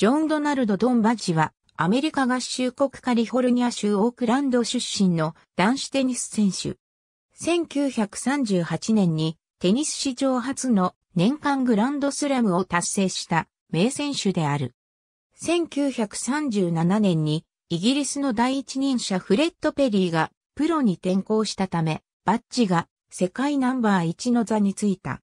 ジョン・ドナルド・ドン・バッジは、アメリカ合衆国カリフォルニア州オークランド出身の男子テニス選手。1938年にテニス史上初の年間グランドスラムを達成した名選手である。1937年にイギリスの第一人者フレッド・ペリーがプロに転向したため、バッジが世界ナンバー1の座についた。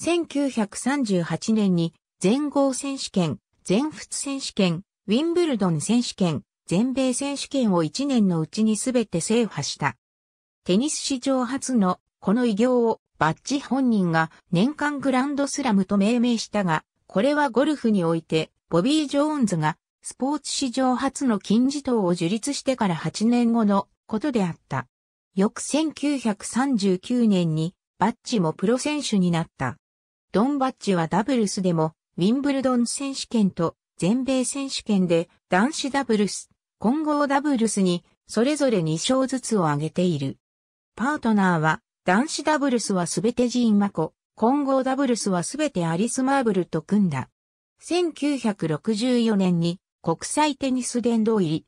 1938年に全豪選手権全仏選手権、ウィンブルドン選手権、全米選手権を1年のうちにすべて制覇した。テニス史上初のこの偉業をバッジ本人が年間グランドスラムと命名したが、これはゴルフにおいてボビー・ジョーンズがスポーツ史上初の金字塔を樹立してから8年後のことであった。翌1939年にバッジもプロ選手になった。ドンバッジはダブルスでもウィンブルドン選手権と全米選手権で男子ダブルス、混合ダブルスにそれぞれ2勝ずつを挙げている。パートナーは男子ダブルスはすべてジーン・マコ、混合ダブルスはすべてアリス・マーブルと組んだ。1964年に国際テニス殿堂入り。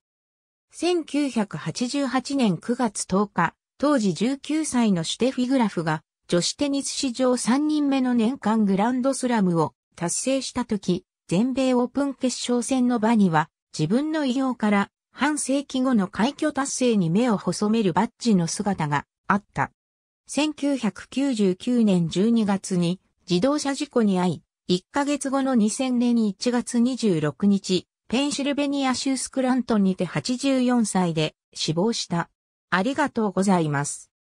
1988年9月10日、当時19歳のシュテフィグラフが女子テニス史上3人目の年間グランドスラムを達成した時、全米オープン決勝戦の場には、自分の異様から半世紀後の快挙達成に目を細めるバッジの姿があった。1999年12月に自動車事故に遭い、1ヶ月後の2000年1月26日、ペンシルベニア州スクラントンにて84歳で死亡した。ありがとうございます。